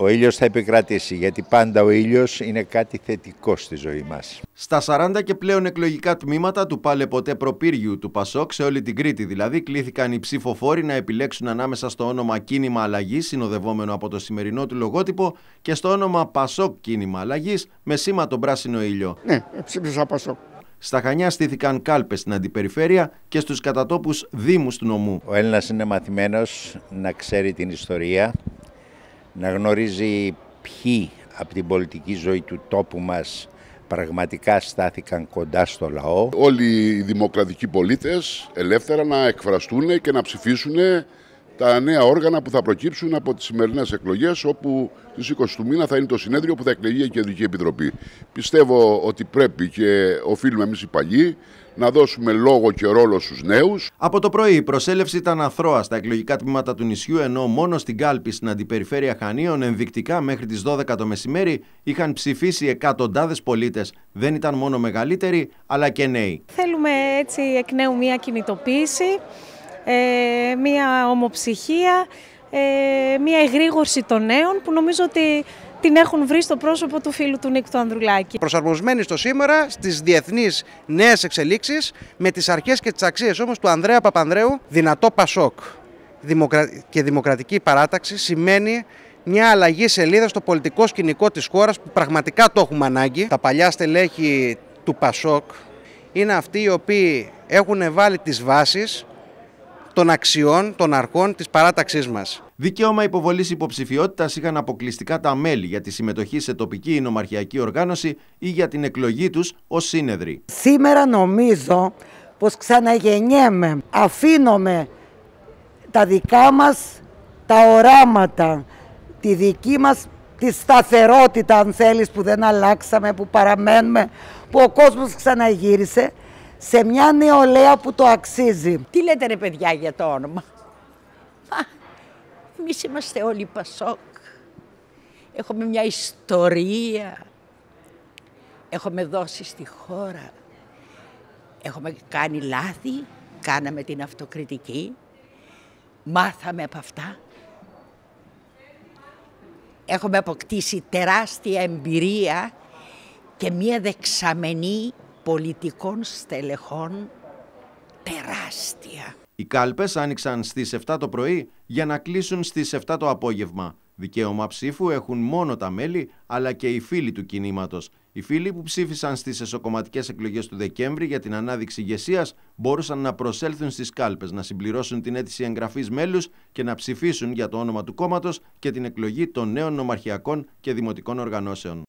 Ο ήλιος θα επικρατήσει, γιατί πάντα ο ήλιος είναι κάτι θετικό στη ζωή μας. Στα 40 και πλέον εκλογικά τμήματα του πάλε ποτέ προπύργιου του Πασόκ, σε όλη την Κρήτη δηλαδή, κλήθηκαν οι ψηφοφόροι να επιλέξουν ανάμεσα στο όνομα Κίνημα Αλλαγής, συνοδευόμενο από το σημερινό του λογότυπο, και στο όνομα Πασόκ Κίνημα Αλλαγής, με σήμα τον πράσινο ήλιο. Ναι, ψήφισα Πασόκ. Στα Χανιά στήθηκαν κάλπες στην αντιπεριφέρεια και στους κατατόπους Δήμους του νομού. Ο Έλληνας είναι μαθημένος να ξέρει την ιστορία, να γνωρίζει ποιοι από την πολιτική ζωή του τόπου μας πραγματικά στάθηκαν κοντά στο λαό. Όλοι οι δημοκρατικοί πολίτες ελεύθερα να εκφραστούν και να ψηφίσουν τα νέα όργανα που θα προκύψουν από τις σημερινές εκλογές, όπου στις 20 του μήνα θα είναι το συνέδριο που θα εκλεγεί η Κεντρική Επιτροπή. Πιστεύω ότι πρέπει και οφείλουμε εμείς οι παλιοί να δώσουμε λόγο και ρόλο στους νέους. Από το πρωί η προσέλευση ήταν αθρώα στα εκλογικά τμήματα του νησιού, ενώ μόνο στην κάλπη στην αντιπεριφέρεια Χανίων ενδεικτικά μέχρι τις 12 το μεσημέρι είχαν ψηφίσει εκατοντάδες πολίτες. Δεν ήταν μόνο μεγαλύτεροι, αλλά και νέοι. Θέλουμε έτσι εκ νέου μια κινητοποίηση ε, μία ομοψυχία, ε, μία εγρήγορση των νέων που νομίζω ότι την έχουν βρει στο πρόσωπο του φίλου του Νίκου του Ανδρουλάκη. Προσαρμοσμένη στο σήμερα, στις διεθνείς νέες εξελίξεις, με τις αρχές και τις αξίες όμως του Ανδρέα Παπανδρέου, δυνατό Πασόκ και δημοκρατική παράταξη σημαίνει μια αλλαγή σελίδας στο πολιτικό σκηνικό της χώρας που πραγματικά το έχουμε ανάγκη. Τα παλιά στελέχη του Πασόκ είναι αυτοί οι οποίοι έχουν βάλει τις βάσεις των αξιών, των αρχών της παράταξής μας. Δικαίωμα υποβολής υποψηφιότητας είχαν αποκλειστικά τα μέλη για τη συμμετοχή σε τοπική ή νομαρχιακή οργάνωση ή για την εκλογή τους ως σύνεδροι. Σήμερα νομίζω πως ξαναγεννιέμαι. Αφήνομαι τα δικά μας τα οράματα, τη δική μας τη σταθερότητα αν θέλεις που δεν αλλάξαμε, που παραμένουμε, που ο κόσμος ξαναγύρισε σε μια νεολαία που το αξίζει. Τι λέτε ρε παιδιά για το όνομα. Εμείς είμαστε όλοι Πασόκ. Έχουμε μια ιστορία. Έχουμε δώσει στη χώρα. Έχουμε κάνει λάθη. Κάναμε την αυτοκριτική. Μάθαμε από αυτά. Έχουμε αποκτήσει τεράστια εμπειρία και μια δεξαμενή πολιτικών στελεχών τεράστια. Οι κάλπες άνοιξαν στις 7 το πρωί για να κλείσουν στις 7 το απόγευμα. Δικαίωμα ψήφου έχουν μόνο τα μέλη αλλά και οι φίλοι του κινήματος. Οι φίλοι που ψήφισαν στις εσωκομματικές εκλογές του Δεκέμβρη για την ανάδειξη ηγεσίας μπορούσαν να προσέλθουν στις κάλπες, να συμπληρώσουν την αίτηση εγγραφής μέλους και να ψηφίσουν για το όνομα του κόμματος και την εκλογή των νέων νομαρχιακών και δημοτικών οργανώσεων.